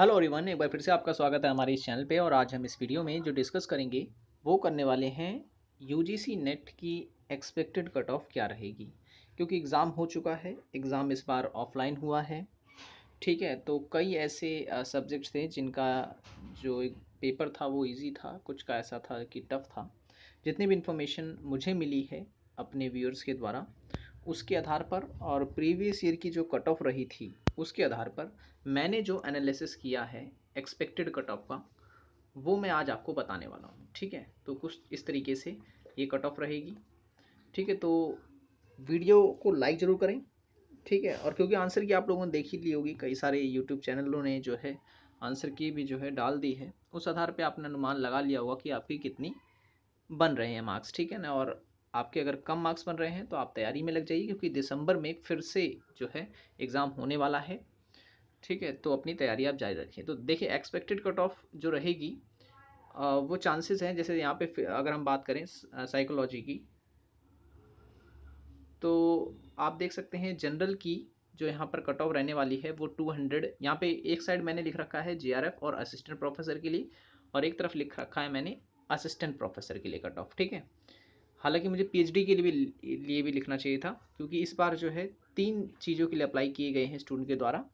Hello everyone एक बार फिर से आपका स्वागत है हमारे इस चैनल पे और आज हम इस वीडियो में जो डिस्कस करेंगे वो करने वाले हैं यूजीसी नेट की एक्सपेक्टेड कट ऑफ क्या रहेगी क्योंकि एग्ज़ाम हो चुका है एग्ज़ाम इस बार ऑफलाइन हुआ है ठीक है तो कई ऐसे सब्जेक्ट्स थे जिनका जो पेपर था वो ईजी था कुछ का ऐसा था कि टफ था जितनी भी इंफॉर्मेशन मुझे मिली है अपने व्यूअर्स के द्वारा उसके आधार पर और प्रीवियस ईयर की जो कट ऑफ रही थी उसके आधार पर मैंने जो एनालिसिस किया है एक्सपेक्टेड कट ऑफ का वो मैं आज आपको बताने वाला हूँ ठीक है तो कुछ इस तरीके से ये कट ऑफ रहेगी ठीक है तो वीडियो को लाइक ज़रूर करें ठीक है और क्योंकि आंसर की आप लोगों ने देख ही ली होगी कई सारे यूट्यूब चैनलों ने जो है आंसर की भी जो है डाल दी है उस आधार पे आपने अनुमान लगा लिया होगा कि आपकी कितनी बन रहे हैं मार्क्स ठीक है ना और आपके अगर कम मार्क्स बन रहे हैं तो आप तैयारी में लग जाइए क्योंकि दिसंबर में फिर से जो है एग्ज़ाम होने वाला है ठीक है तो अपनी तैयारी आप जारी रखिए तो देखिए एक्सपेक्टेड कट ऑफ जो रहेगी वो चांसेस हैं जैसे यहाँ पे अगर हम बात करें साइकोलॉजी की तो आप देख सकते हैं जनरल की जो यहाँ पर कट ऑफ रहने वाली है वो टू हंड्रेड यहाँ पे एक साइड मैंने लिख रखा है जेआरएफ और असिस्टेंट प्रोफेसर के लिए और एक तरफ लिख रखा है मैंने असिस्टेंट प्रोफेसर के लिए कट ऑफ ठीक है हालांकि मुझे पीएचडी के लिए भी लिए भी लिखना चाहिए था क्योंकि इस बार जो है तीन चीज़ों के लिए अप्लाई किए गए हैं स्टूडेंट के द्वारा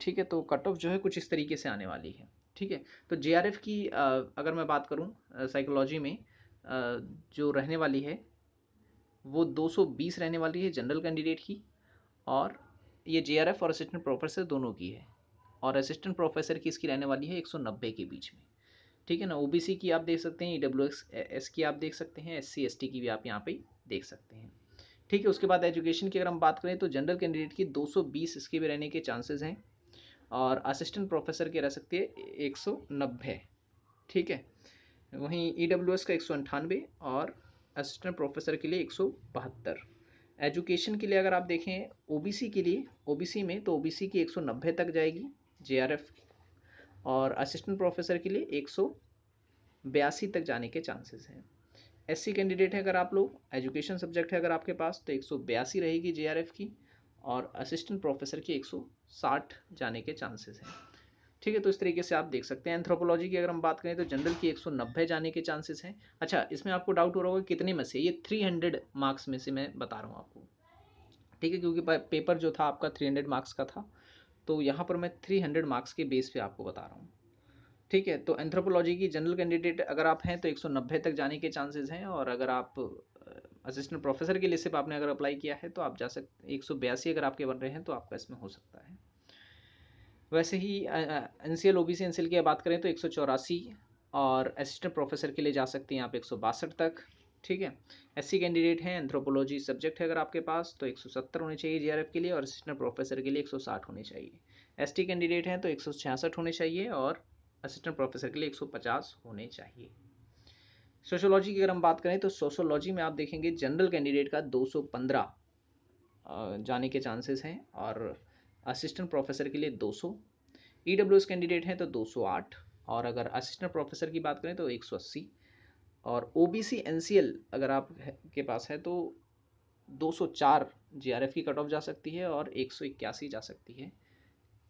ठीक है तो कट ऑफ जो है कुछ इस तरीके से आने वाली है ठीक है तो जे की अगर मैं बात करूँ साइकोलॉजी में जो रहने वाली है वो दो रहने वाली है जनरल कैंडिडेट की और ये जे और असिस्टेंट प्रोफेसर दोनों की है और असिस्टेंट प्रोफेसर की इसकी रहने वाली है 190 के बीच में ठीक है ना ओबीसी की आप देख सकते हैं ई e एस की आप देख सकते हैं एस सी एस टी की भी आप यहाँ पे देख सकते हैं ठीक है उसके बाद एजुकेशन की अगर हम बात करें तो जनरल कैंडिडेट की 220 इसके भी रहने के चांसेस हैं और असिस्टेंट प्रोफेसर के रह सकते हैं एक ठीक है वहीं ई e का एक और असिस्टेंट प्रोफेसर के लिए एक एजुकेशन के लिए अगर आप देखें ओ के लिए ओ में तो ओबीसी की एक तक जाएगी जे और असिस्टेंट प्रोफेसर के लिए एक बयासी तक जाने के चांसेस हैं एस कैंडिडेट है अगर आप लोग एजुकेशन सब्जेक्ट है अगर आपके पास तो एक सौ बयासी रहेगी जे की और असिस्टेंट प्रोफेसर की एक सौ साठ जाने के चांसेस हैं ठीक है तो इस तरीके से आप देख सकते हैं एंथ्रोपोलॉजी की अगर हम बात करें तो जनरल की एक सौ नब्बे जाने के चांसेस हैं अच्छा इसमें आपको डाउट हो रहा होगा कितने में से ये थ्री हंड्रेड मार्क्स में से मैं बता रहा हूँ आपको ठीक है क्योंकि पेपर जो था आपका थ्री हंड्रेड मार्क्स का था तो यहाँ पर मैं थ्री हंड्रेड मार्क्स के बेस पे आपको बता रहा हूँ ठीक है तो एंथ्रोपोलॉजी की जनरल कैंडिडेट अगर आप हैं तो 190 तक जाने के चांसेस हैं और अगर आप असिस्टेंट प्रोफेसर के लिए सिर्फ आपने अगर अप्लाई किया है तो आप जा सकते एक अगर आपके बन रहे हैं तो आपका इसमें हो सकता है वैसे ही N C L O B C N C L की बात करें तो एक और असिस्टेंट प्रोफेसर के लिए जा सकते हैं आप एक तक ठीक है एससी कैंडिडेट हैं एंथ्रोपोलॉजी सब्जेक्ट है अगर आपके पास तो 170 होने चाहिए जीआरएफ के लिए और असिस्टेंट प्रोफेसर के लिए 160 होने चाहिए एसटी कैंडिडेट हैं तो एक होने चाहिए और असिस्टेंट प्रोफेसर के लिए 150 होने चाहिए सोशोलॉजी की अगर हम बात करें तो सोशोलॉजी में आप देखेंगे जनरल कैंडिडेट का 215 जाने के चांसेस हैं और असिस्टेंट प्रोफेसर के लिए 200 सौ कैंडिडेट e हैं तो 208 और अगर असिस्टेंट प्रोफेसर की बात करें तो 180 और O B C N C L अगर आप के पास है तो 204 सौ की कट ऑफ जा सकती है और एक जा सकती है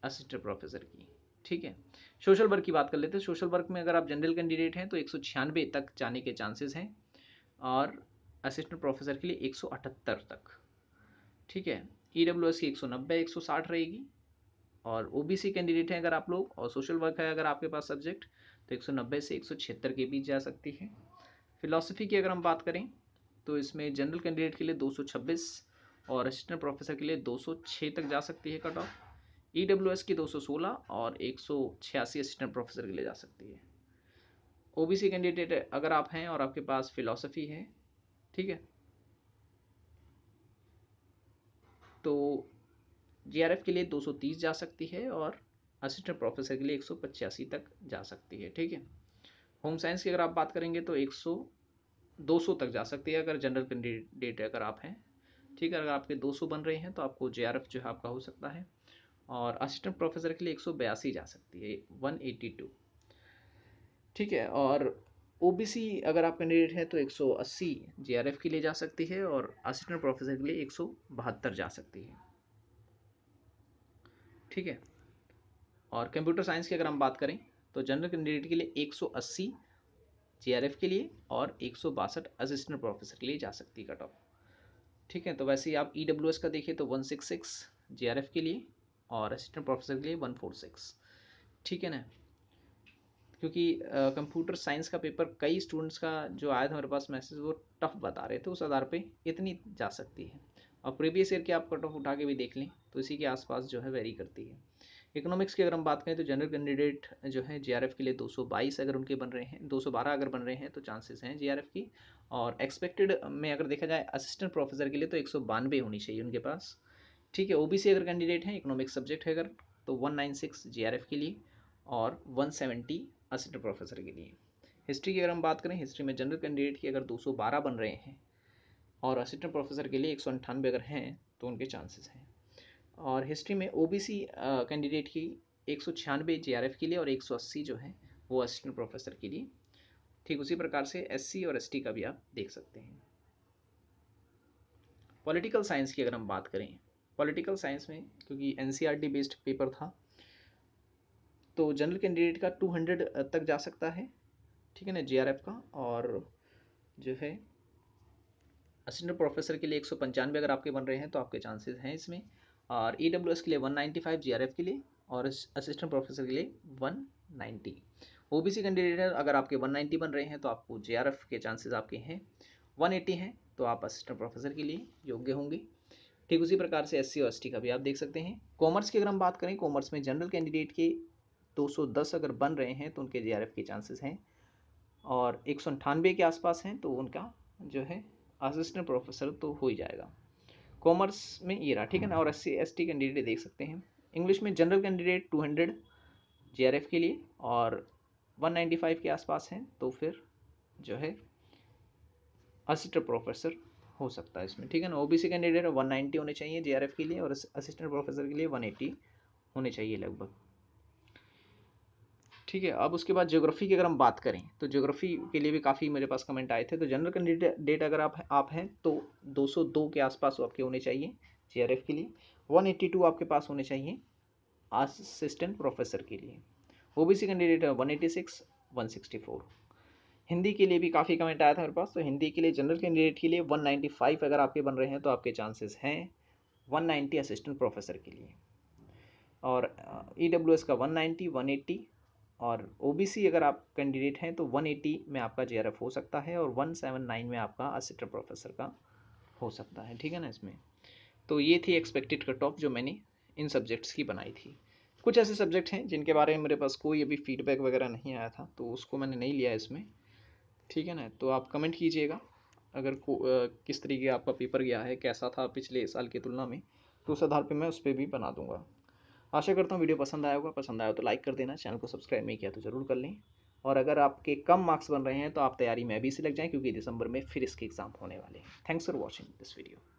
असिस्टेंट प्रोफेसर की ठीक है सोशल वर्क की बात कर लेते हैं सोशल वर्क में अगर आप जनरल कैंडिडेट हैं तो एक तक जाने के चांसेस हैं और असिस्टेंट प्रोफेसर के लिए 178 तक ठीक है ई डब्ल्यू एस की एक 160 रहेगी और ओ बी सी कैंडिडेट हैं अगर आप लोग और सोशल वर्क है अगर आपके पास सब्जेक्ट तो 190 से 176 के बीच जा सकती है फिलोसफी की अगर हम बात करें तो इसमें जनरल कैंडिडेट के लिए 226 और असिस्टेंट प्रोफेसर के लिए 206 तक जा सकती है कट ऑफ ई की 216 और एक असिस्टेंट प्रोफेसर के लिए जा सकती है ओ कैंडिडेट अगर आप हैं और आपके पास फिलोसफी है ठीक है तो जीआरएफ के लिए 230 जा सकती है और असिस्टेंट प्रोफेसर के लिए एक तक जा सकती है ठीक है होम साइंस की अगर आप बात करेंगे तो 100 200 तक जा सकती है अगर जनरल कैंडिडेट अगर आप हैं ठीक है अगर आपके 200 बन रहे हैं तो आपको जे जो है आपका हो सकता है और असिस्टेंट प्रोफेसर के लिए एक जा सकती है 182 ठीक है और ओ अगर आप कैंडिडेट हैं तो 180 सौ के लिए जा सकती है और असिस्टेंट प्रोफेसर के लिए एक जा सकती है ठीक है और कंप्यूटर साइंस की अगर हम बात करें तो जनरल कैंडिडेट के लिए एक सौ अस्सी के लिए और एक सौ बासठ असिस्टेंट प्रोफेसर के लिए जा सकती है कट ऑफ ठीक है तो वैसे ही आप ई डब्ल्यू एस का देखिए तो one six six J R F के लिए और असिस्टेंट प्रोफेसर के लिए वन फोर सिक्स ठीक है ना क्योंकि कंप्यूटर साइंस का पेपर कई स्टूडेंट्स का जो आया था मेरे पास मैसेज वो टफ बता रहे थे उस आधार पे इतनी जा सकती है और प्रीवियस ईयर के आप कट ऑफ उठा के भी देख लें तो इसी के आसपास जो है वेरी करती है इकोनॉमिक्स की अगर हम बात करें तो जनरल कैंडिडेट जो है जे के लिए 222 अगर उनके बन रहे हैं 212 अगर बन रहे हैं तो चांसेस हैं जे की और एक्सपेक्टेड में अगर देखा जाए असिस्टेंट प्रोफेसर के लिए तो एक होनी चाहिए उनके पास ठीक है ओ अगर कैंडिडेट हैं इकोनॉमिक्स सब्जेक्ट है अगर तो वन नाइन के लिए और वन असिस्टेंट प्रोफेसर के लिए हिस्ट्री की अगर हम बात करें हिस्ट्री में जनरल कैंडिडेट की अगर 212 बन रहे हैं और असिस्टेंट प्रोफेसर के लिए एक अगर हैं तो उनके चांसेस हैं और हिस्ट्री में ओबीसी कैंडिडेट की एक सौ छियानवे जे के लिए और एक सौ अस्सी जो है वो असिस्टेंट प्रोफेसर के लिए ठीक उसी प्रकार से सी और टी का भी आप देख सकते हैं पॉलिटिकल साइंस की अगर हम बात करें पॉलिटिकल साइंस में क्योंकि एन बेस्ड पेपर था तो जनरल कैंडिडेट का 200 तक जा सकता है ठीक है ना जे का और जो है असिस्टेंट प्रोफेसर के लिए एक अगर आपके बन रहे हैं तो आपके चांसेस हैं इसमें और ई डब्ल्यू एस के लिए one ninety five J R F के लिए और असिस्टेंट प्रोफेसर के लिए one ninety O B C candidate अगर आपके वन नाइन्टी बन रहे हैं तो आपको जे आर एफ के चांसेस आपके हैं वन एटी हैं तो आप असिस्टेंट प्रोफेसर के लिए योग्य होंगे ठीक उसी प्रकार से एस सी और एस टी का भी आप देख सकते हैं कॉमर्स की अगर हम बात करें कॉमर्स में जनरल कैंडिडेट के दस अगर बन रहे हैं तो उनके जे के चांसेज़ हैं और एक के आसपास हैं तो उनका जो है असिस्टेंट प्रोफेसर तो हो ही जाएगा कॉमर्स में ये रहा ठीक है ना हम्म। और एस सी कैंडिडेट देख सकते हैं इंग्लिश में जनरल कैंडिडेट आर एफ के लिए और फाइव के आसपास हैं तो फिर जो है असिस्टेंट प्रोफेसर हो सकता है इसमें ठीक है ना सी कैंडिडेट 190 होने चाहिए एफ के लिए और असिस्टेंट प्रोफेसर के लिए 180 होने चाहिए लगभग ठीक है अब उसके बाद ज्योग्राफी की अगर हम बात करें तो ज्योग्राफी के लिए भी काफ़ी मेरे पास कमेंट आए थे तो जनरल कैंडिडेट अगर आप आप हैं तो 202 के आसपास आपके होने चाहिए जीआरएफ के लिए 182 आपके पास होने चाहिए असिस्टेंट प्रोफेसर के लिए ओबीसी कैंडिडेट है 186 164 हिंदी के लिए भी काफ़ी कमेंट आया था मेरे पास तो हिंदी के लिए जनरल कैंडिडेट के लिए वन अगर आपके बन रहे हैं तो आपके चांसेस हैं वन असिस्टेंट प्रोफेसर के लिए और ई e का 190 180 और ओबीसी अगर आप कैंडिडेट हैं तो 180 में आपका जे हो सकता है और 179 में आपका असिस्टेंट प्रोफेसर का हो सकता है ठीक है ना इसमें तो ये थी एक्सपेक्टेड कट ऑफ जो मैंने इन सब्जेक्ट्स की बनाई थी कुछ ऐसे सब्जेक्ट हैं जिनके बारे में मेरे पास कोई अभी फीडबैक वगैरह नहीं आया था तो उसको मैंने नहीं लिया इसमें ठीक है ना तो आप कमेंट कीजिएगा अगर को आ, किस तरीके आपका पेपर गया है कैसा था पिछले साल की तुलना में तो उस आधार पर मैं उस पर भी बना दूँगा आशा करता हूँ वीडियो पसंद आया होगा पसंद आया तो लाइक कर देना चैनल को सब्सक्राइब नहीं किया तो ज़रूर कर लें और अगर आपके कम मार्क्स बन रहे हैं तो आप तैयारी में अभी से लग जाएं क्योंकि दिसंबर में फिर इसके एग्ज़ाम होने वाले हैं thanks for watching this video